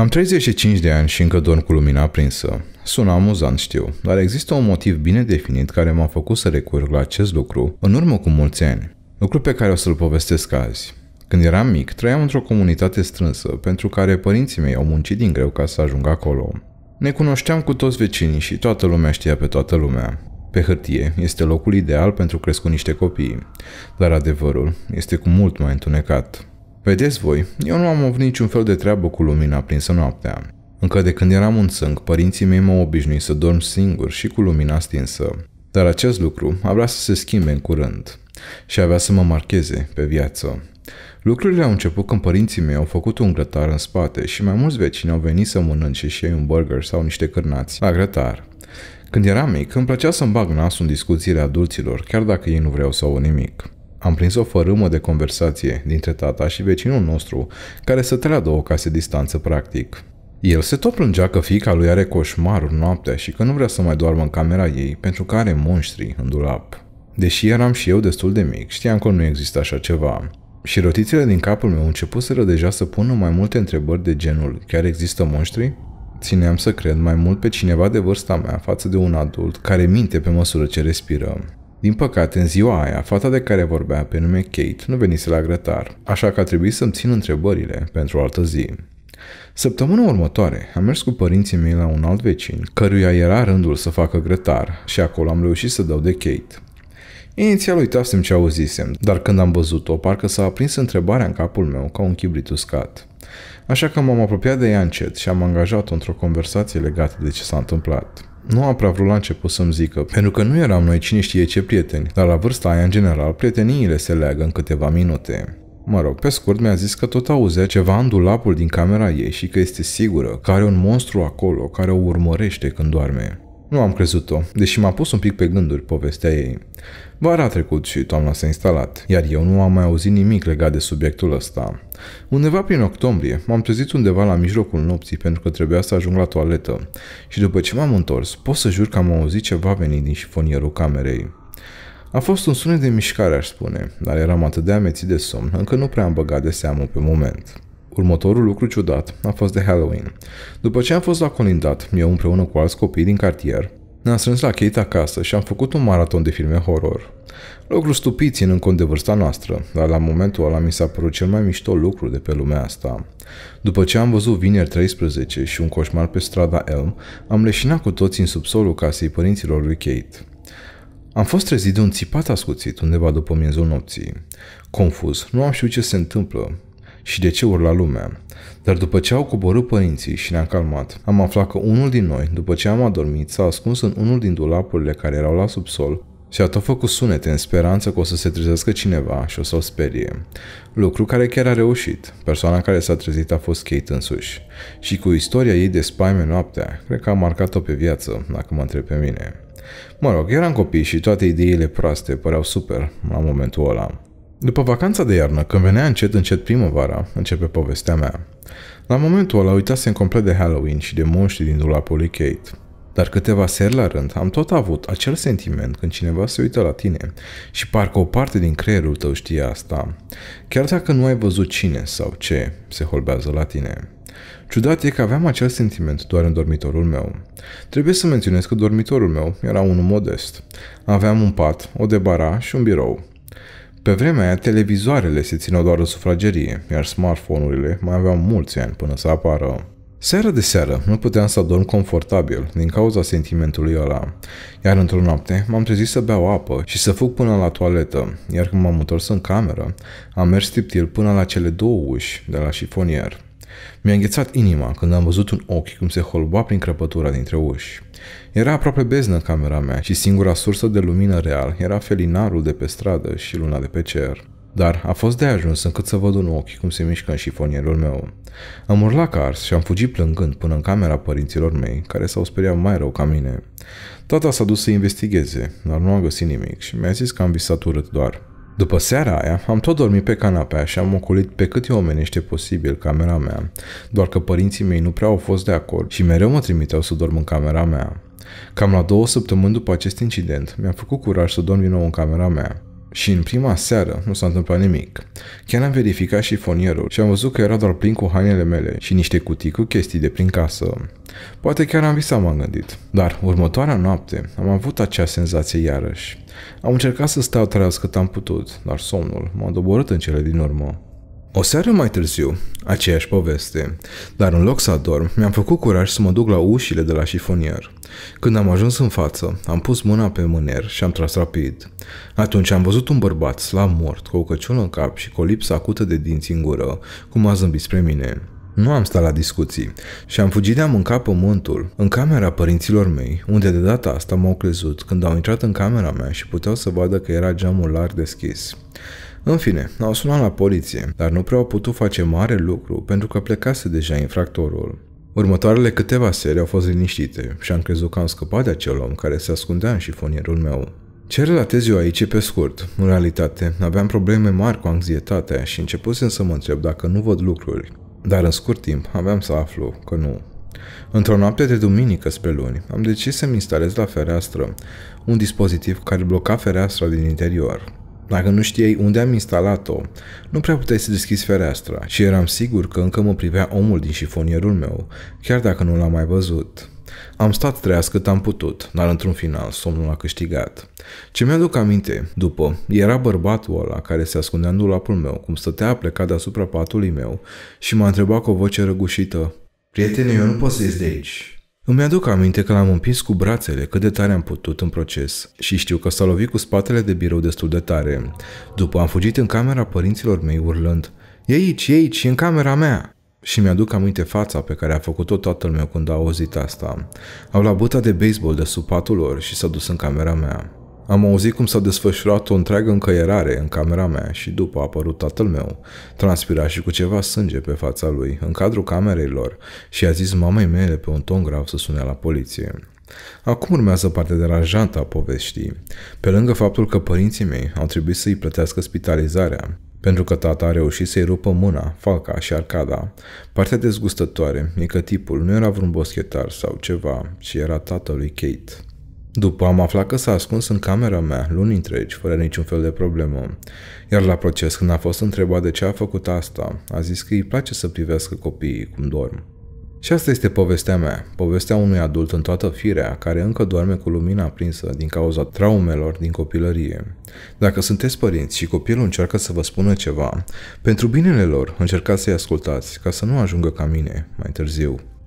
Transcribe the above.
Am 35 de ani și încă dorm cu lumina aprinsă. Sună amuzant, știu, dar există un motiv bine definit care m-a făcut să recurg la acest lucru în urmă cu mulți ani. Lucru pe care o să-l povestesc azi. Când eram mic, trăiam într-o comunitate strânsă, pentru care părinții mei au muncit din greu ca să ajung acolo. Ne cunoșteam cu toți vecinii și toată lumea știa pe toată lumea. Pe hârtie este locul ideal pentru crescut niște copii, dar adevărul este cu mult mai întunecat. Vedeți voi, eu nu am avut niciun fel de treabă cu lumina aprinsă noaptea. Încă de când eram un sâng, părinții mei m-au obișnuit să dorm singur și cu lumina stinsă. Dar acest lucru avea să se schimbe în curând și avea să mă marcheze pe viață. Lucrurile au început când părinții mei au făcut un grătar în spate și mai mulți vecini au venit să mănânce și ei un burger sau niște cârnați la grătar. Când eram mic, îmi plăcea să-mi bag nasul în discuțiile adulților, chiar dacă ei nu vreau să au nimic. Am prins o fărâmă de conversație dintre tata și vecinul nostru, care să trea două case distanță practic. El se tot plângea că fiica lui are coșmaruri noaptea și că nu vrea să mai doarmă în camera ei pentru că are monștri în dulap. Deși eram și eu destul de mic, știam că nu există așa ceva. Și rotițele din capul meu începuseră deja să pună mai multe întrebări de genul Chiar există monștri? Țineam să cred mai mult pe cineva de vârsta mea față de un adult care minte pe măsură ce respiră. Din păcate, în ziua aia, fata de care vorbea pe nume Kate nu venise la grătar, așa că a trebuit să-mi țin întrebările pentru o altă zi. Săptămâna următoare am mers cu părinții mei la un alt vecin, căruia era rândul să facă grătar și acolo am reușit să dau de Kate. Inițial uitasem ce auzisem, dar când am văzut-o, parcă s-a aprins întrebarea în capul meu ca un chibrit uscat. Așa că m-am apropiat de ea încet și am angajat-o într-o conversație legată de ce s-a întâmplat. Nu a prea vrut la început să-mi zică, pentru că nu eram noi cine știe ce prieteni, dar la vârsta aia, în general, prieteniile se leagă în câteva minute. Mă rog, pe scurt mi-a zis că tot auzea ceva în dulapul din camera ei și că este sigură că are un monstru acolo care o urmărește când doarme. Nu am crezut-o, deși m-a pus un pic pe gânduri povestea ei. Vara a trecut și toamna s-a instalat, iar eu nu am mai auzit nimic legat de subiectul ăsta. Undeva prin octombrie, m-am trezit undeva la mijlocul nopții pentru că trebuia să ajung la toaletă și după ce m-am întors, pot să jur că am auzit ceva venind din șifonierul camerei. A fost un sunet de mișcare, aș spune, dar eram atât de amețit de somn, încă nu prea am băgat de seamă pe moment. Următorul lucru ciudat a fost de Halloween. După ce am fost la colindat, eu împreună cu alți copii din cartier, ne-am strâns la Kate acasă și am făcut un maraton de filme horror. Lucru stupit ținând cont de vârsta noastră, dar la momentul ăla mi s-a părut cel mai mișto lucru de pe lumea asta. După ce am văzut Vineri 13 și un coșmar pe strada Elm, am leșinat cu toții în subsolul casei părinților lui Kate. Am fost trezit de un țipat ascuțit undeva după miezul nopții. Confuz, nu am știut ce se întâmplă și de ce urla lumea. Dar după ce au coborât părinții și ne-am calmat, am aflat că unul din noi, după ce am adormit, s-a ascuns în unul din dulapurile care erau la subsol și a tot făcut sunete în speranță că o să se trezească cineva și o să o sperie. Lucru care chiar a reușit. Persoana care s-a trezit a fost Kate însuși. Și cu istoria ei de spaime noaptea, cred că a marcat-o pe viață, dacă mă întreb pe mine. Mă rog, eram copii și toate ideile proaste păreau super la momentul ăla. După vacanța de iarnă, când venea încet încet primăvara, începe povestea mea. La momentul ăla uitasem complet de Halloween și de monștri din dulapul lui Kate. Dar câteva seri la rând am tot avut acel sentiment când cineva se uită la tine și parcă o parte din creierul tău știe asta, chiar dacă nu ai văzut cine sau ce se holbează la tine. Ciudat e că aveam acel sentiment doar în dormitorul meu. Trebuie să menționez că dormitorul meu era unul modest. Aveam un pat, o debara și un birou, pe vremea aia, televizoarele se țineau doar în sufragerie, iar smartphone-urile mai aveau mulți ani până să apară. Seara de seară nu puteam să dorm confortabil din cauza sentimentului ăla, iar într-o noapte m-am trezit să beau apă și să fug până la toaletă, iar când m-am întors în cameră, am mers tiptil până la cele două uși de la șifonier. Mi-a înghețat inima când am văzut un ochi cum se holba prin crăpătura dintre uși. Era aproape beznă camera mea și singura sursă de lumină real era felinarul de pe stradă și luna de pe cer. Dar a fost de ajuns încât să văd un ochi cum se mișcă în șifonierul meu. Am urlat ca ars și am fugit plângând până în camera părinților mei, care s-au speriat mai rău ca mine. Tata s-a dus să investigheze, dar nu a găsit nimic și mi-a zis că am visat urât doar. După seara aia, am tot dormit pe canapea și am ocolit pe cât e omenește posibil camera mea, doar că părinții mei nu prea au fost de acord și mereu mă trimiteau să dorm în camera mea. Cam la două săptămâni după acest incident, mi-am făcut curaj să dorm din nou în camera mea. Și în prima seară nu s-a întâmplat nimic. Chiar am verificat și fonierul și am văzut că era doar plin cu hainele mele și niște cutii cu chestii de prin casă. Poate chiar am visat, m-am gândit. Dar următoarea noapte am avut acea senzație iarăși. Am încercat să stau treaz cât am putut, dar somnul m-a doborât în cele din urmă. O seară mai târziu, aceeași poveste, dar în loc să adorm, mi-am făcut curaj să mă duc la ușile de la șifonier. Când am ajuns în față, am pus mâna pe mâner și am tras rapid. Atunci am văzut un bărbat slab mort, cu o căciună în cap și cu o lipsă acută de dinți în gură, cum a zâmbit spre mine. Nu am stat la discuții și am fugit de a mânca pământul în camera părinților mei, unde de data asta m-au crezut când au intrat în camera mea și puteau să vadă că era geamul larg deschis. În fine, au sunat la poliție, dar nu prea au putut face mare lucru pentru că plecase deja infractorul. Următoarele câteva seri au fost liniștite și am crezut că am scăpat de acel om care se ascundea în șifonierul meu. Ce relatez eu aici e pe scurt. În realitate, aveam probleme mari cu anxietatea și începusem să mă întreb dacă nu văd lucruri. Dar în scurt timp aveam să aflu că nu. Într-o noapte de duminică spre luni, am decis să-mi instalez la fereastră un dispozitiv care bloca fereastra din interior. Dacă nu știai unde am instalat-o, nu prea puteai să deschizi fereastra și eram sigur că încă mă privea omul din șifonierul meu, chiar dacă nu l-am mai văzut. Am stat treaz cât am putut, dar într-un final somnul a câștigat. Ce mi-aduc aminte, după, era bărbatul ăla care se ascundea în dulapul meu, cum stătea plecat deasupra patului meu și m-a întrebat cu o voce răgușită, Prietene, eu nu pot să ies de aici. Îmi aduc aminte că l-am împins cu brațele cât de tare am putut în proces și știu că s-a lovit cu spatele de birou destul de tare. După am fugit în camera părinților mei urlând, E aici, e aici, e în camera mea!" Și mi-aduc aminte fața pe care a făcut-o tatăl meu când a auzit asta. Au luat buta de baseball de sub patul lor și s-a dus în camera mea. Am auzit cum s-a desfășurat o întreagă încăierare în camera mea și după a apărut tatăl meu, transpira și cu ceva sânge pe fața lui, în cadrul camerei lor, și a zis mamei mele pe un ton grav să sune la poliție. Acum urmează partea deranjantă a poveștii. Pe lângă faptul că părinții mei au trebuit să-i plătească spitalizarea, pentru că tata a reușit să-i rupă mâna, falca și arcada. Partea dezgustătoare e că tipul nu era vreun boschetar sau ceva, ci era tatălui Kate. După am aflat că s-a ascuns în camera mea luni întregi, fără niciun fel de problemă. Iar la proces, când a fost întrebat de ce a făcut asta, a zis că îi place să privească copiii cum dorm. Și asta este povestea mea, povestea unui adult în toată firea, care încă doarme cu lumina aprinsă din cauza traumelor din copilărie. Dacă sunteți părinți și copilul încearcă să vă spună ceva, pentru binele lor încercați să-i ascultați, ca să nu ajungă ca mine mai târziu.